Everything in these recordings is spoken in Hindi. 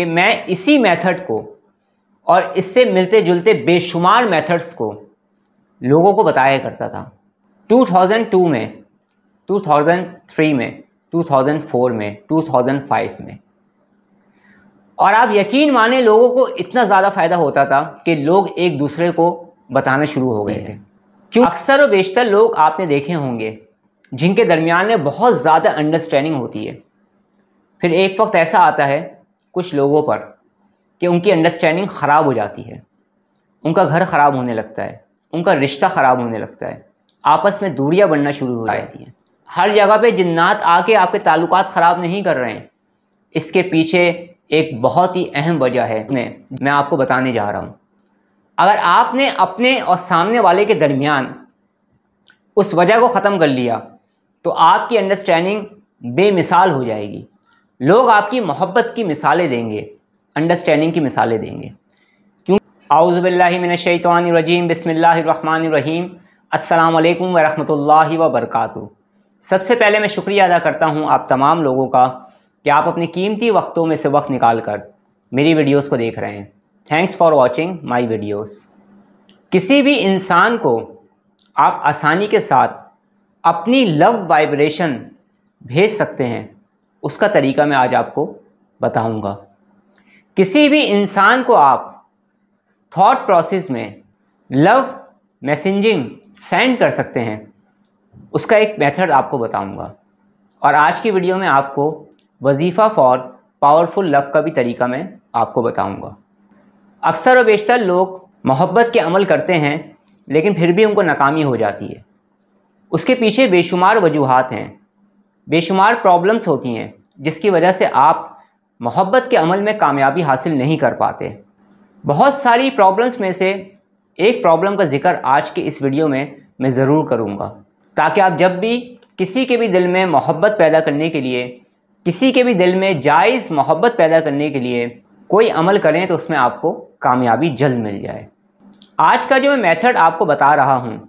कि मैं इसी मेथड को और इससे मिलते जुलते बेशुमार मेथड्स को लोगों को बताया करता था 2002 में 2003 में 2004 में 2005 में और आप यकीन माने लोगों को इतना ज़्यादा फ़ायदा होता था कि लोग एक दूसरे को बताना शुरू हो गए थे क्यों अक्सर और बेशतर लोग आपने देखे होंगे जिनके दरमियान में बहुत ज़्यादा अंडरस्टैंडिंग होती है फिर एक वक्त ऐसा आता है कुछ लोगों पर कि उनकी अंडरस्टैंडिंग ख़राब हो जाती है उनका घर ख़राब होने लगता है उनका रिश्ता ख़राब होने लगता है आपस में दूरियाँ बढ़ना शुरू हो जाती हैं हर जगह पे जिन्नात आके आपके ताल्लुक ख़राब नहीं कर रहे हैं इसके पीछे एक बहुत ही अहम वजह है मैं मैं आपको बताने जा रहा हूँ अगर आपने अपने और सामने वाले के दरमियान उस वजह को ख़त्म कर लिया तो आपकी अंडरस्टैंडिंग बेमिसाल हो जाएगी लोग आपकी मोहब्बत की मिसालें देंगे अंडरस्टैंडिंग की मिसालें देंगे क्यों आउज़बिल्लिमिनशैतवानरजीम बसमीम अल्लाम वरहमल वबरक सबसे पहले मैं शुक्रिया अदा करता हूँ आप तमाम लोगों का कि आप अपने कीमती वक्तों में से वक्त निकाल कर मेरी वीडियोज़ को देख रहे हैं thanks for watching my videos किसी भी इंसान को आप आसानी के साथ अपनी लव वाइब्रेशन भेज सकते हैं उसका तरीका मैं आज आपको बताऊंगा किसी भी इंसान को आप थॉट प्रोसेस में लव मैसेजिंग सेंड कर सकते हैं उसका एक मेथड आपको बताऊंगा और आज की वीडियो में आपको वजीफ़ा फॉर पावरफुल लव का भी तरीका मैं आपको बताऊंगा अक्सर और बेशतर लोग मोहब्बत के अमल करते हैं लेकिन फिर भी उनको नाकामी हो जाती है उसके पीछे बेशुमार वजूहत हैं बेशुमार प्रॉब्लम्स होती हैं जिसकी वजह से आप मोहब्बत के अमल में कामयाबी हासिल नहीं कर पाते बहुत सारी प्रॉब्लम्स में से एक प्रॉब्लम का जिक्र आज के इस वीडियो में मैं ज़रूर करूँगा ताकि आप जब भी किसी के भी दिल में मोहब्बत पैदा करने के लिए किसी के भी दिल में जायज़ मोहब्बत पैदा करने के लिए कोई अमल करें तो उसमें आपको कामयाबी जल्द मिल जाए आज का जो मैं मेथड आपको बता रहा हूँ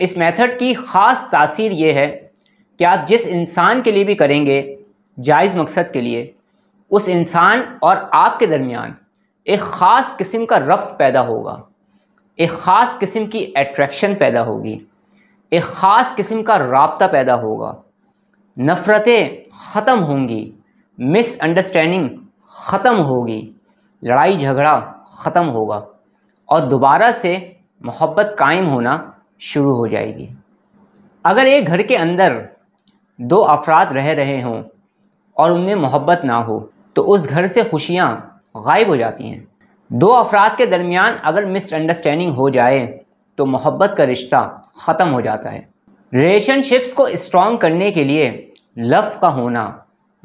इस मेथड की ख़ास तासीर ये है कि आप जिस इंसान के लिए भी करेंगे जायज़ मकसद के लिए उस इंसान और आपके दरमियान एक ख़ास किस्म का रब्त पैदा होगा एक ख़ास किस्म की एट्रैक्शन पैदा होगी एक ख़ास किस्म का रबता पैदा होगा नफ़रतें ख़त्म होंगी मिसअंडरस्टैंडिंग ख़त्म होगी लड़ाई झगड़ा ख़त्म होगा और दोबारा से मोहब्बत कायम होना शुरू हो जाएगी अगर एक घर के अंदर दो अफराद रह रहे हों और उनमें मोहब्बत ना हो तो उस घर से खुशियाँ गायब हो जाती हैं दो अफराद के दरमियान अगर मिसअंडरस्टैंडिंग हो जाए तो मोहब्बत का रिश्ता ख़त्म हो जाता है रिलेशनशिप्स को स्ट्रॉन्ग करने के लिए लफ का होना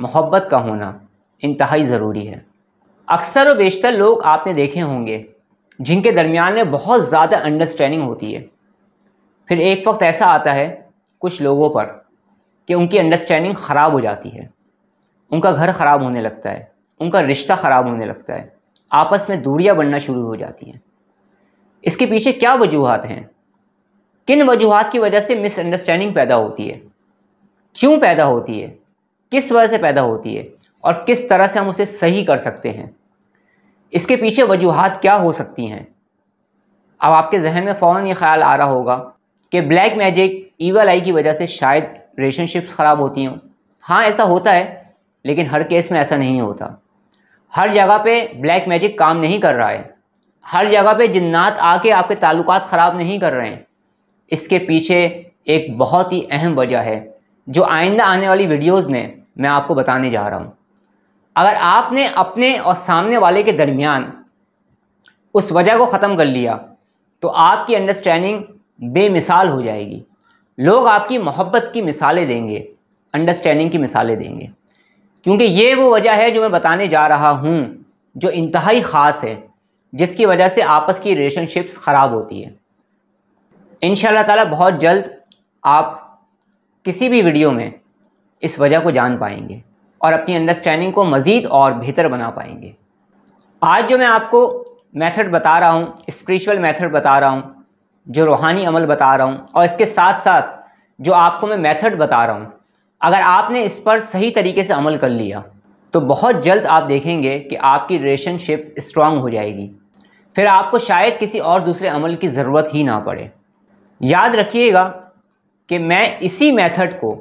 मोहब्बत का होना इंतहाई ज़रूरी है अक्सर व बेशतर लोग आपने देखे होंगे जिनके दरमियान में बहुत ज़्यादा अंडरस्टैंडिंग होती है फिर एक वक्त ऐसा आता है कुछ लोगों पर कि उनकी अंडरस्टैंडिंग ख़राब हो जाती है उनका घर ख़राब होने लगता है उनका रिश्ता ख़राब होने लगता है आपस में दूरियां बनना शुरू हो जाती हैं इसके पीछे क्या वजूहत हैं किन वजूहत की वजह से मिसअंडरस्टैंडिंग पैदा होती है क्यों पैदा होती है किस वजह से पैदा होती है और किस तरह से हम उसे सही कर सकते हैं इसके पीछे वजूहत क्या हो सकती हैं अब आपके जहन में फ़ौर ये ख्याल आ रहा होगा कि ब्लैक मैजिक ईवल आई की वजह से शायद रिलेशनशिप्स ख़राब होती हैं हाँ ऐसा होता है लेकिन हर केस में ऐसा नहीं होता हर जगह पे ब्लैक मैजिक काम नहीं कर रहा है हर जगह पे जिन्नात आके आपके ताल्लुक ख़राब नहीं कर रहे हैं इसके पीछे एक बहुत ही अहम वजह है जो आइंदा आने वाली वीडियोस में मैं आपको बताने जा रहा हूँ अगर आपने अपने और सामने वाले के दरमियान उस वजह को ख़त्म कर लिया तो आपकी अंडरस्टैंडिंग बेमिसाल हो जाएगी लोग आपकी मोहब्बत की मिसालें देंगे अंडरस्टैंडिंग की मिसालें देंगे क्योंकि ये वो वजह है जो मैं बताने जा रहा हूँ जो इंतहाई ख़ास है जिसकी वजह से आपस की रिलेशनशिप्स ख़राब होती है इन ताला बहुत जल्द आप किसी भी वीडियो में इस वजह को जान पाएंगे और अपनी अंडरस्टैंडिंग को मज़ीद और बेहतर बना पाएंगे आज जो मैं आपको मेथड बता रहा हूँ स्पिरिचुअल मेथड बता रहा हूँ जो रूहानी अमल बता रहा हूँ और इसके साथ साथ जो आपको मैं मेथड बता रहा हूँ अगर आपने इस पर सही तरीके से अमल कर लिया तो बहुत जल्द आप देखेंगे कि आपकी रिलेशनशिप स्ट्रांग हो जाएगी फिर आपको शायद किसी और दूसरे अमल की ज़रूरत ही ना पड़े याद रखिएगा कि मैं इसी मेथड को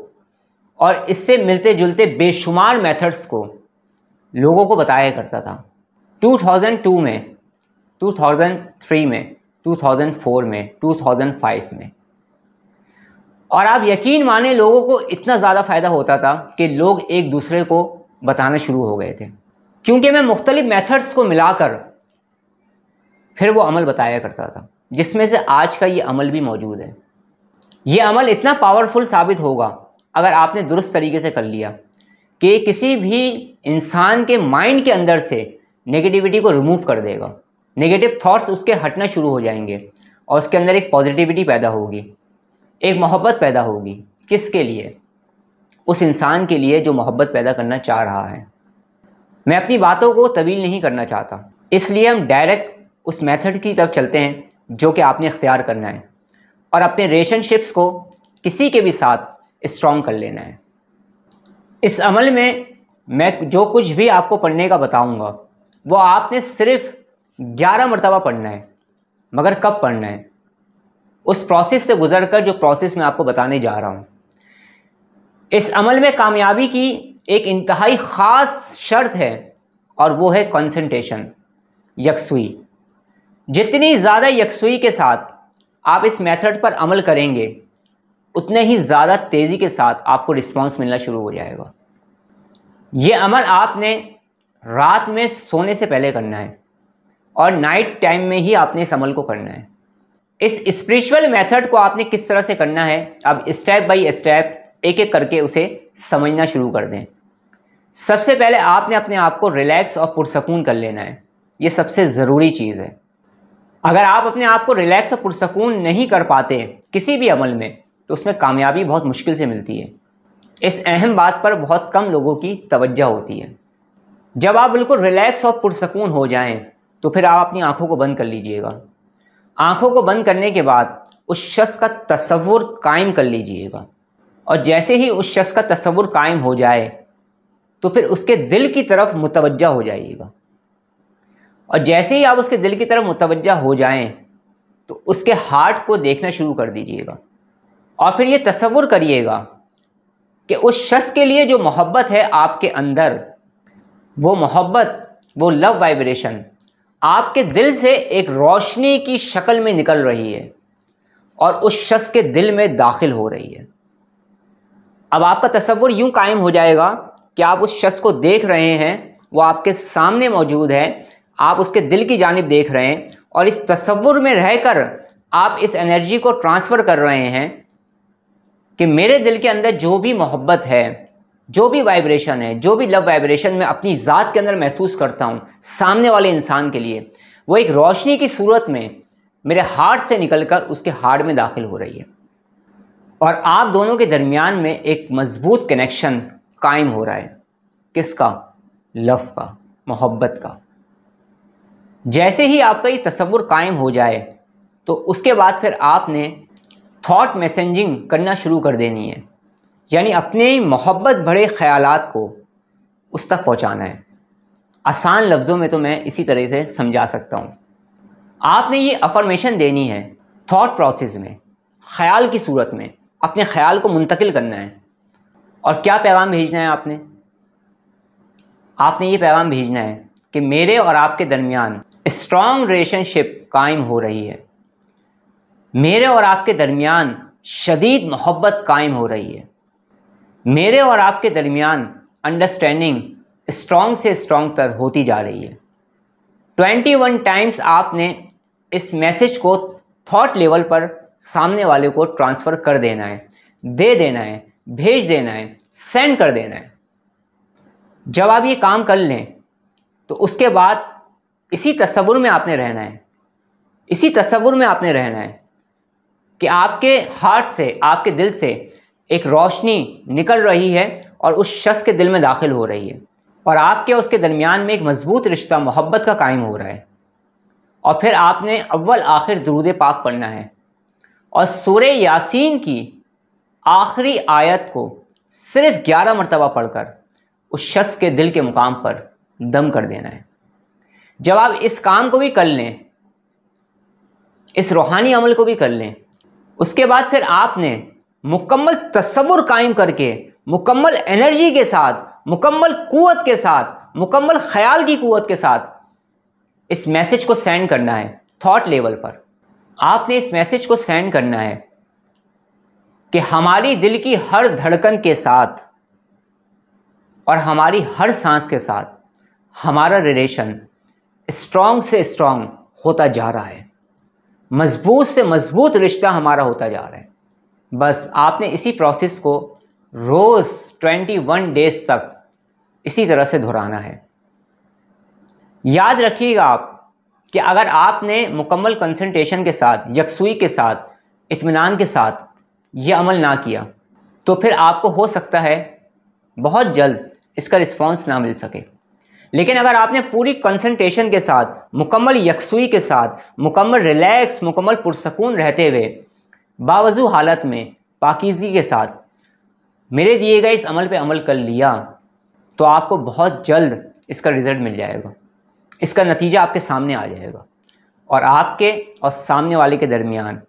और इससे मिलते जुलते बेशुमार मेथड्स को लोगों को बताया करता था 2002 में 2003 में 2004 में 2005 में और आप यकीन माने लोगों को इतना ज़्यादा फ़ायदा होता था कि लोग एक दूसरे को बताना शुरू हो गए थे क्योंकि मैं मुख्तलिफ मेथड्स को मिलाकर फिर वो अमल बताया करता था जिसमें से आज का ये अमल भी मौजूद है ये अमल इतना पावरफुल साबित होगा अगर आपने दुरुस्त तरीके से कर लिया कि किसी भी इंसान के माइंड के अंदर से नेगेटिविटी को रिमूव कर देगा नेगेटिव थॉट्स उसके हटना शुरू हो जाएंगे और उसके अंदर एक पॉजिटिविटी पैदा होगी एक मोहब्बत पैदा होगी किसके लिए उस इंसान के लिए जो मोहब्बत पैदा करना चाह रहा है मैं अपनी बातों को तवील नहीं करना चाहता इसलिए हम डायरेक्ट उस मेथड की तरफ चलते हैं जो कि आपने इख्तियार करना है और अपने रिलेशनशिप्स को किसी के भी साथ स्ट्रॉन्ग कर लेना है इस अमल में मैं जो कुछ भी आपको पढ़ने का बताऊंगा वो आपने सिर्फ़ ग्यारह मरतबा पढ़ना है मगर कब पढ़ना है उस प्रोसेस से गुजर कर जो प्रोसेस मैं आपको बताने जा रहा हूँ इस अमल में कामयाबी की एक इंतहाई ख़ास शर्त है और वो है कंसंट्रेशन यकसुई जितनी ज़्यादा यकसुई के साथ आप इस मेथड पर अमल करेंगे उतने ही ज़्यादा तेज़ी के साथ आपको रिस्पांस मिलना शुरू हो जाएगा ये अमल आपने रात में सोने से पहले करना है और नाइट टाइम में ही आपने इस अमल को करना है इस स्पिरिचुअल मेथड को आपने किस तरह से करना है अब स्टेप बाय स्टेप एक एक करके उसे समझना शुरू कर दें सबसे पहले आपने अपने आप को रिलैक्स और पुरसकून कर लेना है ये सबसे ज़रूरी चीज़ है अगर आप अपने आप को रिलैक्स और पुरसकून नहीं कर पाते किसी भी अमल में तो उसमें कामयाबी बहुत मुश्किल से मिलती है इस अहम बात पर बहुत कम लोगों की तवज्जा होती है जब आप बिल्कुल रिलैक्स और पुरसकून हो जाएं तो फिर आप अपनी आँखों को बंद कर लीजिएगा आँखों को बंद करने के बाद उस शख्स का तस्वुर कायम कर लीजिएगा और जैसे ही उस शख्स का तस्वुर कायम हो जाए तो फिर उसके दिल की तरफ मुतवजह हो जाइएगा और जैसे ही आप उसके दिल की तरफ मुतवजह हो जाएं तो उसके हार्ट को देखना शुरू कर दीजिएगा और फिर ये तस्वुर करिएगा कि उस शख्स के लिए जो मोहब्बत है आपके अंदर वो मोहब्बत वो लव वाइब्रेशन आपके दिल से एक रोशनी की शक्ल में निकल रही है और उस शख्स के दिल में दाखिल हो रही है अब आपका तस्वुर यूं कायम हो जाएगा कि आप उस शख्स को देख रहे हैं वो आपके सामने मौजूद है आप उसके दिल की जानब देख रहे हैं और इस तस्वुर में रहकर आप इस एनर्जी को ट्रांसफ़र कर रहे हैं कि मेरे दिल के अंदर जो भी मोहब्बत है जो भी वाइब्रेशन है जो भी लव वाइब्रेशन मैं अपनी ज़ात के अंदर महसूस करता हूँ सामने वाले इंसान के लिए वो एक रोशनी की सूरत में मेरे हार्ट से निकलकर उसके हार्ट में दाखिल हो रही है और आप दोनों के दरमियान में एक मजबूत कनेक्शन कायम हो रहा है किसका लव का मोहब्बत का जैसे ही आपका ये तस्वुर कायम हो जाए तो उसके बाद फिर आपने थॉट मैसेजिंग करना शुरू कर देनी है यानी अपने मोहब्बत भरे ख्यालात को उस तक पहुँचाना है आसान लफ्ज़ों में तो मैं इसी तरह से समझा सकता हूँ आपने ये अफर्मेशन देनी है थॉट प्रोसेस में ख्याल की सूरत में अपने ख्याल को मुंतकिल करना है और क्या पैगाम भेजना है आपने आपने ये पैगाम भेजना है कि मेरे और आपके दरमियान स्ट्रॉन्ग रिलेशनशिप कायम हो रही है मेरे और आपके दरमियान शदीद मोहब्बत कायम हो रही है मेरे और आपके दरमियान अंडरस्टैंडिंग स्ट्रॉन्ग से स्ट्रॉन्ग तर होती जा रही है ट्वेंटी वन टाइम्स आपने इस मैसेज को थॉट लेवल पर सामने वाले को ट्रांसफ़र कर देना है दे देना है भेज देना है सेंड कर देना है जब आप ये काम कर लें तो उसके बाद इसी तस्वुर में आपने रहना है इसी तस्वुर में आपने रहना है कि आपके हार्ट से आपके दिल से एक रोशनी निकल रही है और उस शख्स के दिल में दाखिल हो रही है और आपके उसके दरमियान में एक मजबूत रिश्ता मोहब्बत का कायम हो रहा है और फिर आपने अव्वल आखिर दरूद पाक पढ़ना है और सूर्य यासीन की आखिरी आयत को सिर्फ ग्यारह मरतबा पढ़कर उस शख्स के दिल के मुकाम पर दम कर देना है जब आप इस काम को भी कर लें इस रूहानी अमल को भी कर लें उसके बाद फिर आपने मुकम्मल तस्वुर कायम करके मुकम्मल एनर्जी के साथ मुकम्मल कुत के साथ मुकम्मल ख्याल की कुत के साथ इस मैसेज को सेंड करना है थॉट लेवल पर आपने इस मैसेज को सेंड करना है कि हमारी दिल की हर धड़कन के साथ और हमारी हर सांस के साथ हमारा रिलेशन स्ट्रॉन्ग से स्ट्रॉन्ग होता जा रहा है मजबूत से मजबूत रिश्ता हमारा होता जा रहा है बस आपने इसी प्रोसेस को रोज़ ट्वेंटी वन डेज तक इसी तरह से दोहराना है याद रखिएगा आप कि अगर आपने मुकम्मल कंसंट्रेशन के साथ यकसुई के साथ इत्मीनान के साथ यह अमल ना किया तो फिर आपको हो सकता है बहुत जल्द इसका रिस्पॉन्स ना मिल सके लेकिन अगर आपने पूरी कंसंट्रेशन के साथ मुकम्मल यकसुई के साथ मुकम्मल रिलैक्स मुकम्मल पुरसकून रहते हुए बावजू हालत में पाकिजगी के साथ मेरे दिए गए इस अमल पे अमल कर लिया तो आपको बहुत जल्द इसका रिज़ल्ट मिल जाएगा इसका नतीजा आपके सामने आ जाएगा और आपके और सामने वाले के दरमियान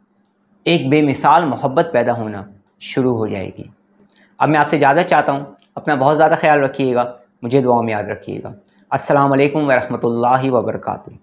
एक बेमिसाल मोहब्बत पैदा होना शुरू हो जाएगी अब मैं आपसे ज़्यादा चाहता हूँ अपना बहुत ज़्यादा ख्याल रखिएगा मुझे दुआओं में याद रखिएगा असलकम वरहमल वर्का